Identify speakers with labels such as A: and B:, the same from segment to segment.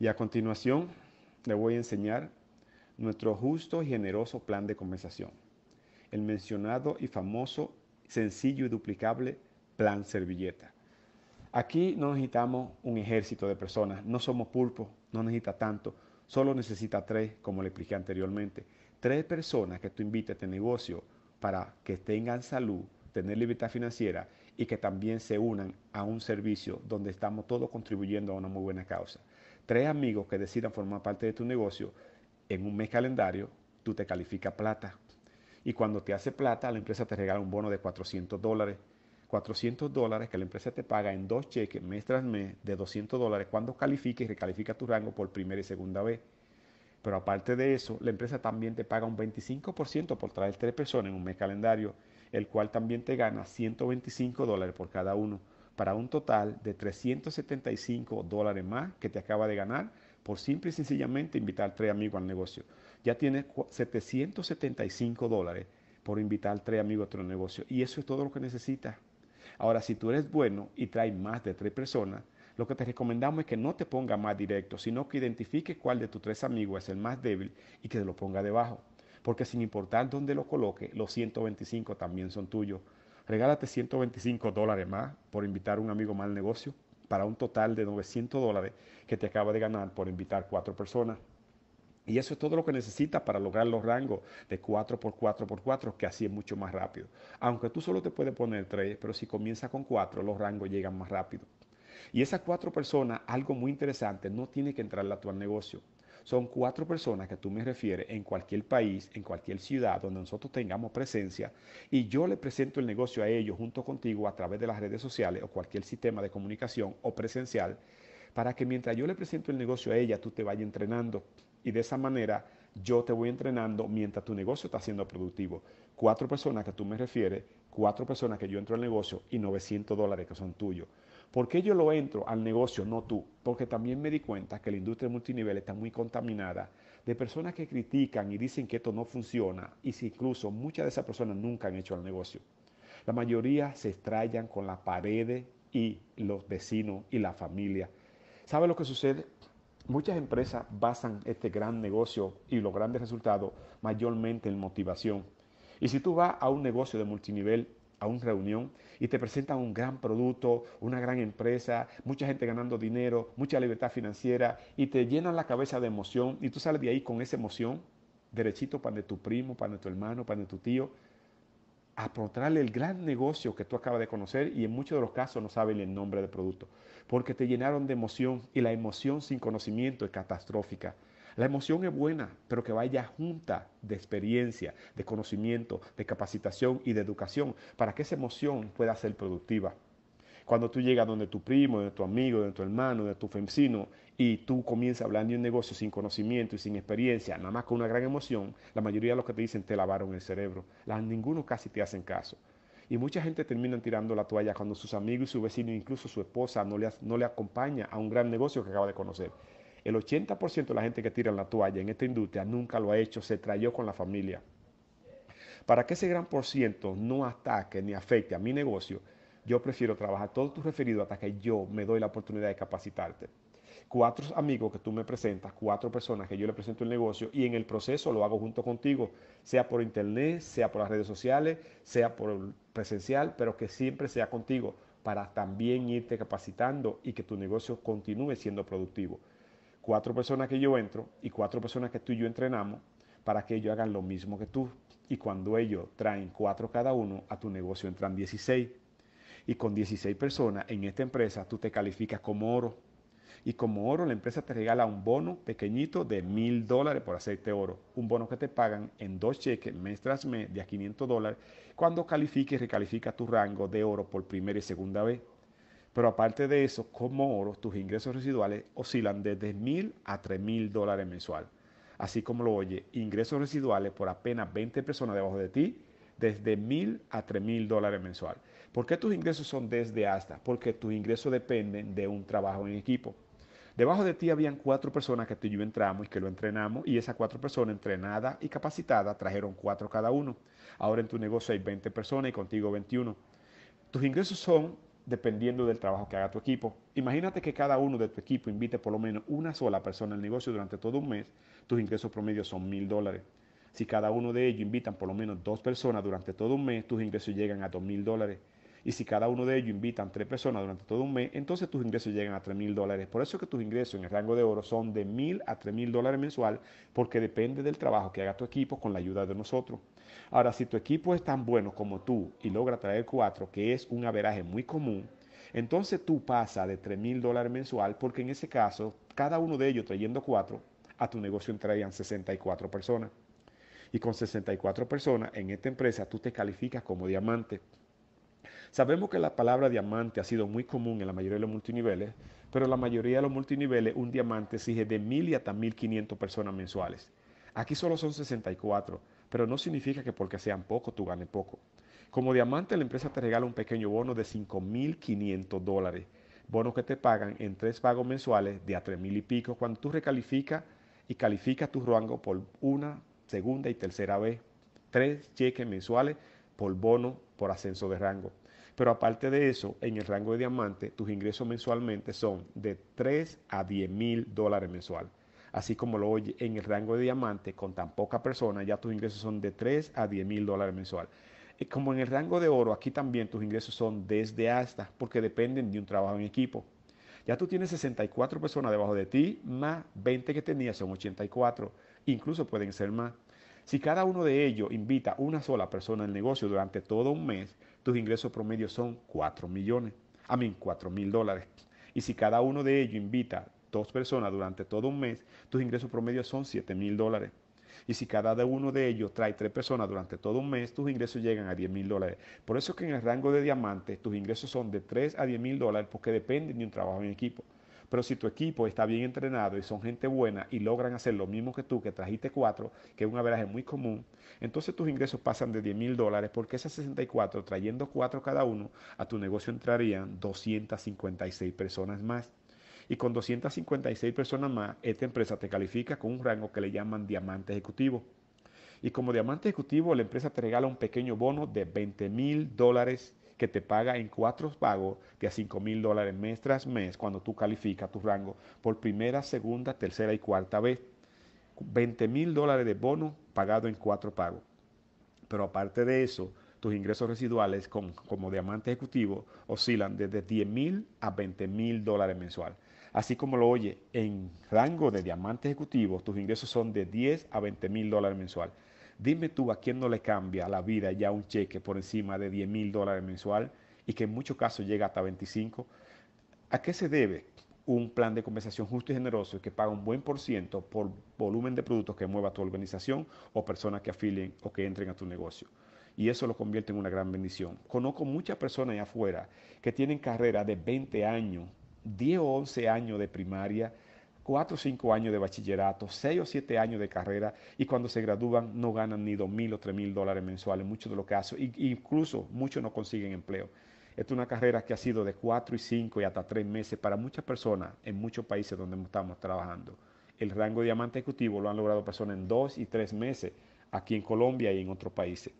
A: Y a continuación le voy a enseñar nuestro justo y generoso plan de compensación, el mencionado y famoso, sencillo y duplicable plan servilleta. Aquí no necesitamos un ejército de personas, no somos pulpos, no necesita tanto, solo necesita tres, como le expliqué anteriormente. Tres personas que tú invites a este negocio para que tengan salud, tener libertad financiera y que también se unan a un servicio donde estamos todos contribuyendo a una muy buena causa tres amigos que decidan formar parte de tu negocio, en un mes calendario, tú te calificas plata. Y cuando te hace plata, la empresa te regala un bono de 400 dólares. 400 dólares que la empresa te paga en dos cheques mes tras mes de 200 dólares cuando califiques y recalifica tu rango por primera y segunda vez. Pero aparte de eso, la empresa también te paga un 25% por traer tres personas en un mes calendario, el cual también te gana 125 dólares por cada uno para un total de 375 dólares más que te acaba de ganar por simple y sencillamente invitar tres amigos al negocio. Ya tienes 775 dólares por invitar tres amigos a tu negocio y eso es todo lo que necesitas. Ahora, si tú eres bueno y traes más de tres personas, lo que te recomendamos es que no te ponga más directo, sino que identifique cuál de tus tres amigos es el más débil y que te lo ponga debajo. Porque sin importar dónde lo coloque, los 125 también son tuyos regálate 125 dólares más por invitar a un amigo más al negocio para un total de 900 dólares que te acaba de ganar por invitar cuatro personas. Y eso es todo lo que necesitas para lograr los rangos de 4x4x4, que así es mucho más rápido. Aunque tú solo te puedes poner 3, pero si comienzas con 4, los rangos llegan más rápido. Y esas cuatro personas, algo muy interesante, no tiene que entrar a tu negocio. Son cuatro personas que tú me refieres en cualquier país, en cualquier ciudad donde nosotros tengamos presencia y yo le presento el negocio a ellos junto contigo a través de las redes sociales o cualquier sistema de comunicación o presencial para que mientras yo le presento el negocio a ella tú te vayas entrenando y de esa manera yo te voy entrenando mientras tu negocio está siendo productivo. Cuatro personas que tú me refieres, cuatro personas que yo entro al negocio y 900 dólares que son tuyos. ¿Por qué yo lo entro al negocio, no tú? Porque también me di cuenta que la industria multinivel está muy contaminada de personas que critican y dicen que esto no funciona y si incluso muchas de esas personas nunca han hecho el negocio. La mayoría se estrellan con la pared y los vecinos y la familia. ¿Sabe lo que sucede? Muchas empresas basan este gran negocio y los grandes resultados mayormente en motivación. Y si tú vas a un negocio de multinivel a una reunión y te presentan un gran producto, una gran empresa, mucha gente ganando dinero, mucha libertad financiera y te llenan la cabeza de emoción y tú sales de ahí con esa emoción derechito para de tu primo, para de tu hermano, para de tu tío, a protrarle el gran negocio que tú acabas de conocer y en muchos de los casos no saben el nombre del producto, porque te llenaron de emoción y la emoción sin conocimiento es catastrófica. La emoción es buena, pero que vaya junta de experiencia, de conocimiento, de capacitación y de educación para que esa emoción pueda ser productiva. Cuando tú llegas donde tu primo, donde tu amigo, donde tu hermano, donde tu vecino y tú comienzas hablando de un negocio sin conocimiento y sin experiencia, nada más con una gran emoción, la mayoría de los que te dicen te lavaron el cerebro. ninguno casi te hacen caso. Y mucha gente termina tirando la toalla cuando sus amigos y su vecino, incluso su esposa, no le, no le acompaña a un gran negocio que acaba de conocer. El 80% de la gente que tira la toalla en esta industria nunca lo ha hecho, se trayó con la familia. Para que ese gran por ciento no ataque ni afecte a mi negocio, yo prefiero trabajar todo tus referido hasta que yo me doy la oportunidad de capacitarte. Cuatro amigos que tú me presentas, cuatro personas que yo le presento el negocio y en el proceso lo hago junto contigo, sea por internet, sea por las redes sociales, sea por presencial, pero que siempre sea contigo para también irte capacitando y que tu negocio continúe siendo productivo cuatro personas que yo entro y cuatro personas que tú y yo entrenamos para que ellos hagan lo mismo que tú. Y cuando ellos traen cuatro cada uno, a tu negocio entran 16. Y con 16 personas en esta empresa tú te calificas como oro. Y como oro la empresa te regala un bono pequeñito de mil dólares por hacerte oro. Un bono que te pagan en dos cheques mes tras mes de a 500 dólares cuando califiques y recalifica tu rango de oro por primera y segunda vez. Pero aparte de eso, como oro, tus ingresos residuales oscilan desde mil a tres mil dólares mensual. Así como lo oye, ingresos residuales por apenas 20 personas debajo de ti, desde mil a tres mil dólares mensual. ¿Por qué tus ingresos son desde hasta? Porque tus ingresos dependen de un trabajo en equipo. Debajo de ti habían cuatro personas que tú y yo entramos y que lo entrenamos y esas cuatro personas entrenadas y capacitadas trajeron cuatro cada uno. Ahora en tu negocio hay 20 personas y contigo 21. Tus ingresos son dependiendo del trabajo que haga tu equipo. Imagínate que cada uno de tu equipo invite por lo menos una sola persona al negocio durante todo un mes, tus ingresos promedios son mil dólares. Si cada uno de ellos invitan por lo menos dos personas durante todo un mes, tus ingresos llegan a dos mil dólares. Y si cada uno de ellos invitan tres personas durante todo un mes, entonces tus ingresos llegan a 3 mil dólares. Por eso es que tus ingresos en el rango de oro son de mil a 3 mil dólares mensual, porque depende del trabajo que haga tu equipo con la ayuda de nosotros. Ahora, si tu equipo es tan bueno como tú y logra traer cuatro, que es un averaje muy común, entonces tú pasas de 3 mil dólares mensual, porque en ese caso, cada uno de ellos trayendo cuatro, a tu negocio entrarían 64 personas. Y con 64 personas en esta empresa tú te calificas como diamante. Sabemos que la palabra diamante ha sido muy común en la mayoría de los multiniveles, pero la mayoría de los multiniveles, un diamante exige de 1.000 y hasta 1.500 personas mensuales. Aquí solo son 64, pero no significa que porque sean poco tú ganes poco. Como diamante, la empresa te regala un pequeño bono de 5.500 dólares, bonos que te pagan en tres pagos mensuales de a 3.000 y pico cuando tú recalificas y calificas tu rango por una, segunda y tercera vez. Tres cheques mensuales por bono por ascenso de rango. Pero aparte de eso, en el rango de diamante, tus ingresos mensualmente son de 3 a 10 mil dólares mensual. Así como lo oye, en el rango de diamante, con tan poca persona, ya tus ingresos son de 3 a 10 mil dólares mensual. Y como en el rango de oro, aquí también tus ingresos son desde hasta, porque dependen de un trabajo en equipo. Ya tú tienes 64 personas debajo de ti, más 20 que tenías son 84. Incluso pueden ser más. Si cada uno de ellos invita una sola persona al negocio durante todo un mes, tus ingresos promedios son 4 millones, a mí mil dólares. Y si cada uno de ellos invita dos personas durante todo un mes, tus ingresos promedios son 7 mil dólares. Y si cada uno de ellos trae tres personas durante todo un mes, tus ingresos llegan a 10 mil dólares. Por eso que en el rango de diamantes tus ingresos son de 3 a 10 mil dólares porque dependen de un trabajo en equipo. Pero si tu equipo está bien entrenado y son gente buena y logran hacer lo mismo que tú, que trajiste cuatro, que es un averaje muy común, entonces tus ingresos pasan de 10 mil dólares, porque esas 64, trayendo cuatro cada uno, a tu negocio entrarían 256 personas más y con 256 personas más, esta empresa te califica con un rango que le llaman diamante ejecutivo. Y como diamante ejecutivo, la empresa te regala un pequeño bono de 20 mil dólares que te paga en cuatro pagos de a 5 mil dólares mes tras mes cuando tú calificas tu rango por primera, segunda, tercera y cuarta vez. 20 mil dólares de bono pagado en cuatro pagos. Pero aparte de eso, tus ingresos residuales como diamante ejecutivo oscilan desde 10 mil a 20 mil dólares mensual. Así como lo oye, en rango de diamante ejecutivo, tus ingresos son de 10 a 20 mil dólares mensual. Dime tú a quién no le cambia la vida ya un cheque por encima de 10 mil dólares mensual y que en muchos casos llega hasta 25. ¿A qué se debe un plan de compensación justo y generoso que paga un buen por ciento por volumen de productos que mueva tu organización o personas que afilen o que entren a tu negocio? y eso lo convierte en una gran bendición. Conozco muchas personas allá afuera que tienen carreras de 20 años, 10 o 11 años de primaria, cuatro o cinco años de bachillerato, seis o siete años de carrera y cuando se gradúan no ganan ni dos mil o tres mil dólares mensuales, muchos de los casos, e incluso muchos no consiguen empleo. Esta es una carrera que ha sido de cuatro y cinco y hasta tres meses para muchas personas en muchos países donde estamos trabajando. El rango de diamante ejecutivo lo han logrado personas en dos y tres meses aquí en Colombia y en otros países.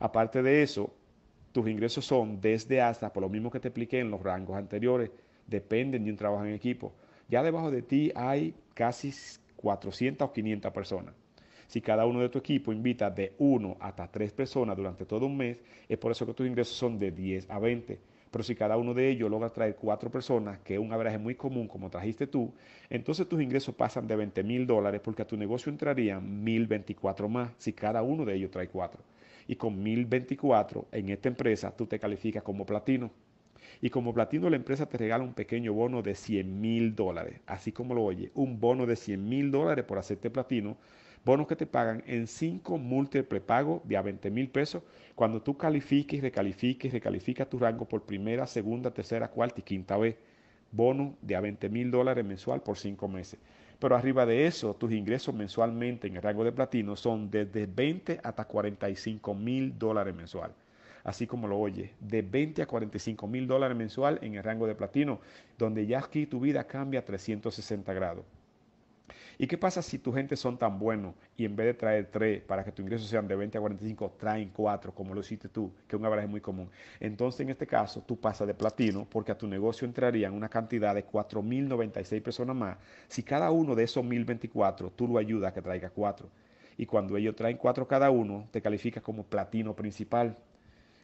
A: Aparte de eso, tus ingresos son desde hasta, por lo mismo que te expliqué en los rangos anteriores, dependen de un trabajo en equipo. Ya debajo de ti hay casi 400 o 500 personas. Si cada uno de tu equipo invita de 1 hasta 3 personas durante todo un mes, es por eso que tus ingresos son de 10 a 20. Pero si cada uno de ellos logra traer 4 personas, que es un average muy común como trajiste tú, entonces tus ingresos pasan de 20 mil dólares porque a tu negocio entrarían 1024 más si cada uno de ellos trae 4. Y con 1024 en esta empresa tú te calificas como platino. Y como platino, la empresa te regala un pequeño bono de 100 mil dólares, así como lo oye, un bono de 100 mil dólares por hacerte platino, bonos que te pagan en cinco múltiples pagos de a 20 mil pesos cuando tú califiques, recalifiques, recalifica tu rango por primera, segunda, tercera, cuarta y quinta vez. Bono de a 20 mil dólares mensual por cinco meses. Pero arriba de eso, tus ingresos mensualmente en el rango de platino son desde 20 hasta 45 mil dólares mensual así como lo oye, de 20 a 45 mil dólares mensual en el rango de platino, donde ya aquí tu vida cambia a 360 grados. ¿Y qué pasa si tu gente son tan buenos y en vez de traer tres para que tu ingreso sean de 20 a 45, traen cuatro, como lo hiciste tú, que es un abrazo muy común? Entonces, en este caso, tú pasas de platino porque a tu negocio entrarían una cantidad de 4.096 personas más. Si cada uno de esos 1.024 tú lo ayudas a que traiga cuatro Y cuando ellos traen cuatro cada uno, te calificas como platino principal.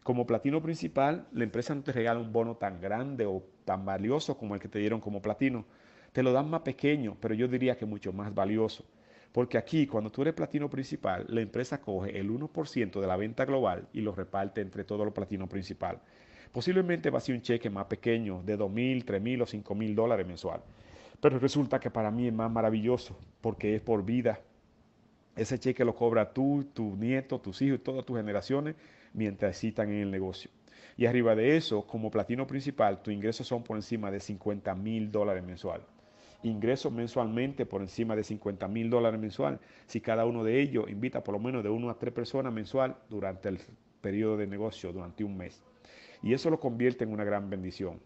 A: Como platino principal, la empresa no te regala un bono tan grande o tan valioso como el que te dieron como platino. Te lo dan más pequeño, pero yo diría que mucho más valioso. Porque aquí, cuando tú eres platino principal, la empresa coge el 1% de la venta global y lo reparte entre todos los platinos principal. Posiblemente va a ser un cheque más pequeño, de 2.000, 3.000 o 5.000 dólares mensual. Pero resulta que para mí es más maravilloso, porque es por vida. Ese cheque lo cobra tú, tu nieto, tus hijos, y todas tus generaciones mientras están en el negocio. Y arriba de eso, como platino principal, tus ingresos son por encima de 50 mil dólares mensual. Ingresos mensualmente por encima de 50 mil dólares mensual. Si cada uno de ellos invita por lo menos de 1 a tres personas mensual durante el periodo de negocio, durante un mes. Y eso lo convierte en una gran bendición.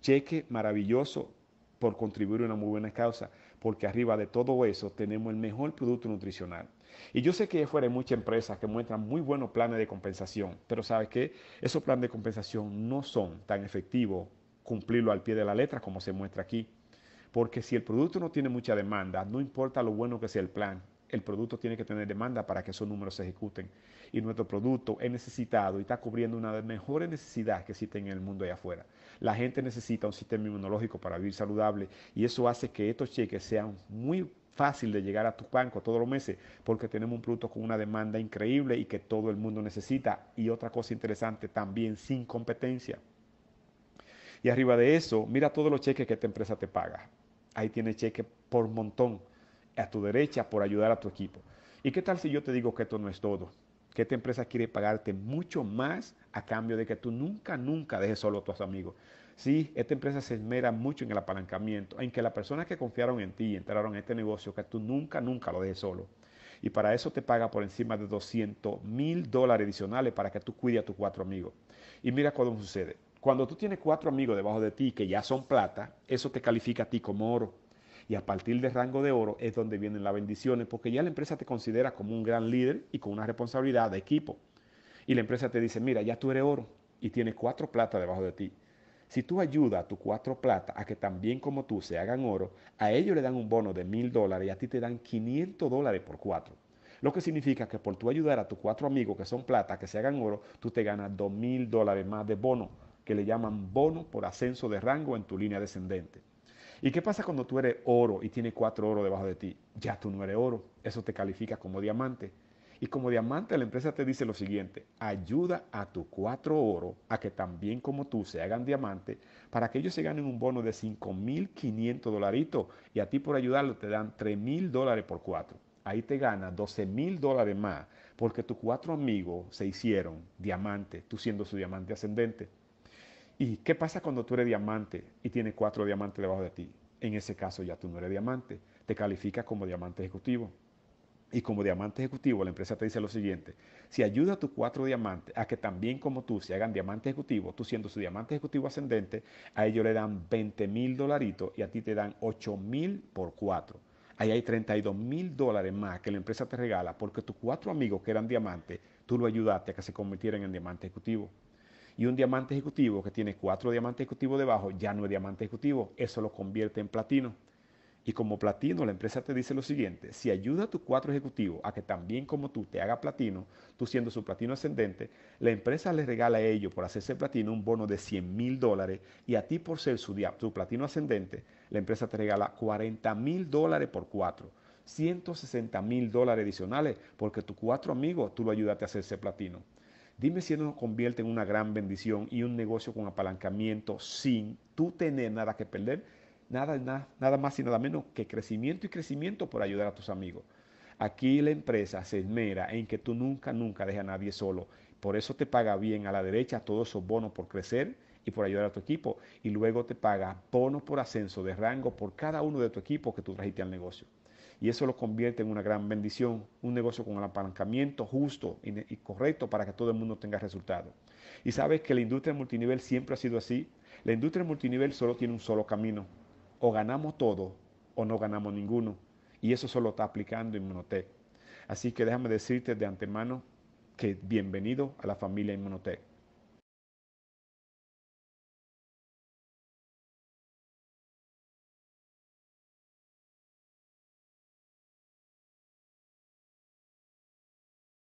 A: Cheque maravilloso por contribuir a una muy buena causa porque arriba de todo eso tenemos el mejor producto nutricional. Y yo sé que fuera hay muchas empresas que muestran muy buenos planes de compensación, pero ¿sabes qué? Esos planes de compensación no son tan efectivos cumplirlo al pie de la letra como se muestra aquí. Porque si el producto no tiene mucha demanda, no importa lo bueno que sea el plan, el producto tiene que tener demanda para que esos números se ejecuten. Y nuestro producto es necesitado y está cubriendo una de las mejores necesidades que existen en el mundo allá afuera. La gente necesita un sistema inmunológico para vivir saludable y eso hace que estos cheques sean muy fácil de llegar a tu banco todos los meses porque tenemos un producto con una demanda increíble y que todo el mundo necesita. Y otra cosa interesante, también sin competencia. Y arriba de eso, mira todos los cheques que esta empresa te paga. Ahí tiene cheques por montón a tu derecha por ayudar a tu equipo. ¿Y qué tal si yo te digo que esto no es todo? Que esta empresa quiere pagarte mucho más a cambio de que tú nunca, nunca dejes solo a tus amigos. Sí, esta empresa se esmera mucho en el apalancamiento, en que las personas que confiaron en ti y entraron en este negocio, que tú nunca, nunca lo dejes solo. Y para eso te paga por encima de 200 mil dólares adicionales para que tú cuides a tus cuatro amigos. Y mira cómo sucede. Cuando tú tienes cuatro amigos debajo de ti que ya son plata, eso te califica a ti como oro. Y a partir del rango de oro es donde vienen las bendiciones, porque ya la empresa te considera como un gran líder y con una responsabilidad de equipo. Y la empresa te dice, mira, ya tú eres oro y tienes cuatro plata debajo de ti. Si tú ayudas a tus cuatro plata a que también como tú se hagan oro, a ellos le dan un bono de mil dólares y a ti te dan 500 dólares por cuatro. Lo que significa que por tú ayudar a tus cuatro amigos que son plata, que se hagan oro, tú te ganas dos mil dólares más de bono, que le llaman bono por ascenso de rango en tu línea descendente. ¿Y qué pasa cuando tú eres oro y tienes cuatro oro debajo de ti? Ya tú no eres oro, eso te califica como diamante. Y como diamante la empresa te dice lo siguiente, ayuda a tus cuatro oro a que también como tú se hagan diamante para que ellos se ganen un bono de 5.500 dolaritos y a ti por ayudarlo te dan 3.000 dólares por cuatro. Ahí te ganas 12.000 dólares más porque tus cuatro amigos se hicieron diamante, tú siendo su diamante ascendente. ¿Y qué pasa cuando tú eres diamante y tienes cuatro diamantes debajo de ti? En ese caso ya tú no eres diamante, te calificas como diamante ejecutivo. Y como diamante ejecutivo, la empresa te dice lo siguiente, si ayuda a tus cuatro diamantes a que también como tú se hagan diamante ejecutivo, tú siendo su diamante ejecutivo ascendente, a ellos le dan 20 mil dolaritos y a ti te dan 8 mil por cuatro. Ahí hay 32 mil dólares más que la empresa te regala porque tus cuatro amigos que eran diamantes, tú lo ayudaste a que se convirtieran en diamante ejecutivo. Y un diamante ejecutivo que tiene cuatro diamantes ejecutivos debajo ya no es diamante ejecutivo, eso lo convierte en platino. Y como platino, la empresa te dice lo siguiente, si ayuda a tus cuatro ejecutivos a que también como tú te haga platino, tú siendo su platino ascendente, la empresa les regala a ellos por hacerse platino un bono de 100 mil dólares y a ti por ser su, tu platino ascendente, la empresa te regala 40 mil dólares por cuatro. 160 mil dólares adicionales porque tus cuatro amigos tú lo ayudas a hacerse platino. Dime si no convierte en una gran bendición y un negocio con apalancamiento sin tú tener nada que perder, nada, nada, nada más y nada menos que crecimiento y crecimiento por ayudar a tus amigos. Aquí la empresa se esmera en que tú nunca, nunca dejes a nadie solo. Por eso te paga bien a la derecha todos esos bonos por crecer y por ayudar a tu equipo. Y luego te paga bonos por ascenso de rango por cada uno de tu equipo que tú trajiste al negocio y eso lo convierte en una gran bendición, un negocio con el apalancamiento justo y correcto para que todo el mundo tenga resultados. Y sabes que la industria multinivel siempre ha sido así. La industria multinivel solo tiene un solo camino. O ganamos todo o no ganamos ninguno. Y eso solo está aplicando Inmunotech. Así que déjame decirte de antemano que bienvenido a la familia Inmunotech.